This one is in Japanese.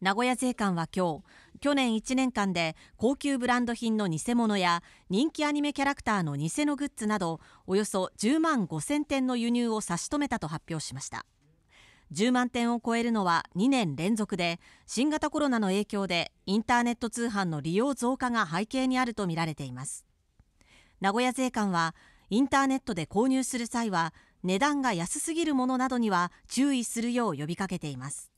名古屋税関は今日去年1年間で高級ブランド品の偽物や人気アニメキャラクターの偽のグッズなどおよそ10万5000点の輸入を差し止めたと発表しました10万点を超えるのは2年連続で新型コロナの影響でインターネット通販の利用増加が背景にあるとみられています名古屋税関はインターネットで購入する際は値段が安すぎるものなどには注意するよう呼びかけています